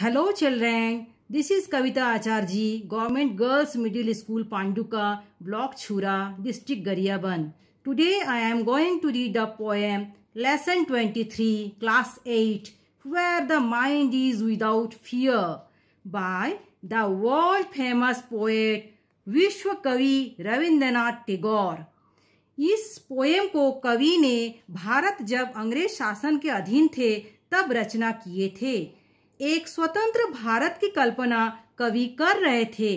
Hello children this is Kavita Acharya ji government girls middle school Panduka block Chhura district Gariaband today I am going to read the poem lesson twenty three class eight where the mind is without fear by the world famous poet विश्व कवि रविंद्रनाथ टेगोर इस poem को कवि ने भारत जब अंग्रेज शासन के अधीन थे तब रचना किए थे एक स्वतंत्र भारत की कल्पना कवि कर रहे थे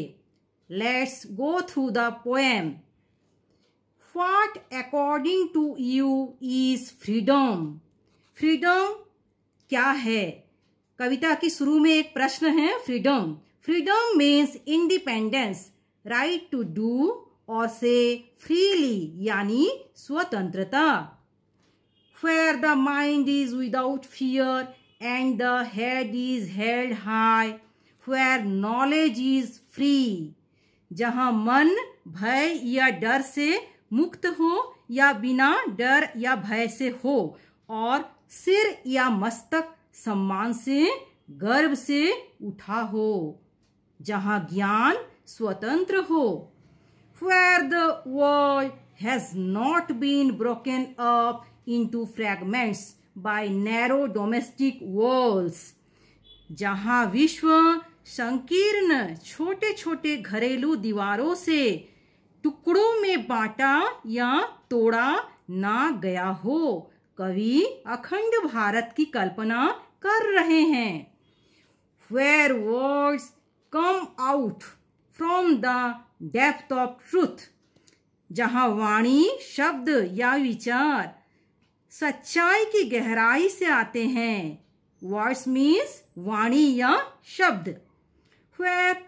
let's go through the poem thought according to you is freedom freedom क्या है कविता की शुरू में एक प्रश्न है freedom freedom means independence right to do और से फ्रीली यानी स्वतंत्रता where the mind is without fear and the head is held high where knowledge is free जहाँ मन भय या डर से मुक्त हो या बिना डर या भय से हो और सिर या मस्तक सम्मान से गर्व से उठा हो जहाँ ज्ञान स्वतंत्र हो where the world has not been broken up into fragments by narrow domestic walls जहां विश्व संकीर्ण छोटे छोटे घरेलू दीवारों से टुकड़ों में बांटा या तोड़ा ना गया हो कवि अखंड भारत की कल्पना कर रहे हैं where words come out from the depth of truth जहाँ वाणी शब्द या विचार सच्चाई की गहराई से आते हैं वॉइस मीन्स वाणी या शब्द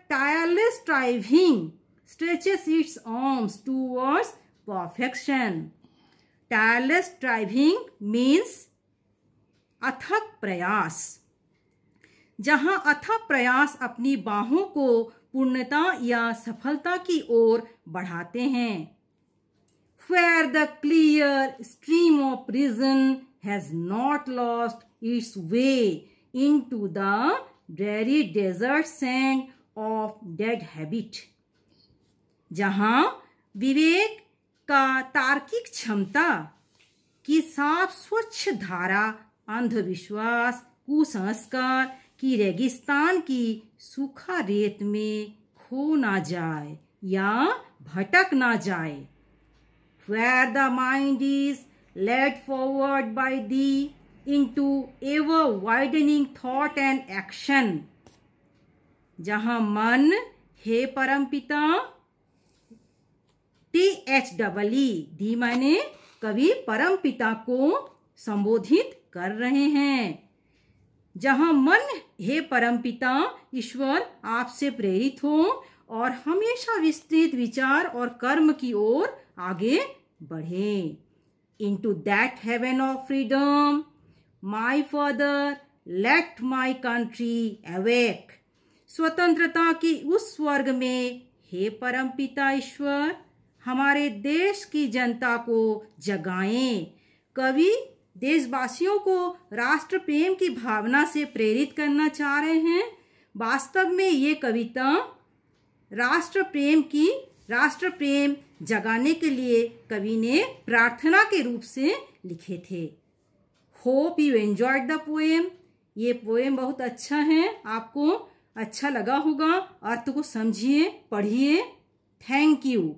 tireless driving stretches its arms towards perfection tireless driving means अथक प्रयास जहां अथक प्रयास अपनी बाहों को पूर्णता या सफलता की ओर बढ़ाते हैं where the clear stream of reason has not lost its way into the dreary desert sand of dead habit. jahan जहाँ विवेक का तार्किक क्षमता की साफ स्वच्छ धारा ku sanskar ki registan ki sukha ret mein kho na jaye ya bhatak na jaye where the mind is led forward by thee into ever widening thought and action जहां मन हे परमपिता T e e e, H double E धी माने कवि परम पिता को संबोधित कर रहे हैं जहां मन हे परम पिता ईश्वर आपसे प्रेरित हो और हमेशा विस्तृत विचार और कर्म की ओर आगे बढ़े into that heaven of freedom my father let my country awake स्वतंत्रता की उस स्वर्ग में हे परम पिता ईश्वर हमारे देश की जनता को जगाएं कवि देशवासियों को राष्ट्र प्रेम की भावना से प्रेरित करना चाह रहे हैं वास्तव में ये कविता राष्ट्र प्रेम की राष्ट्र प्रेम जगाने के लिए कवि ने प्रार्थना के रूप से लिखे थे hope you enjoyed the poem ये पोएम बहुत अच्छा है आपको अच्छा लगा होगा अर्थ को समझिए पढ़िए थैंक यू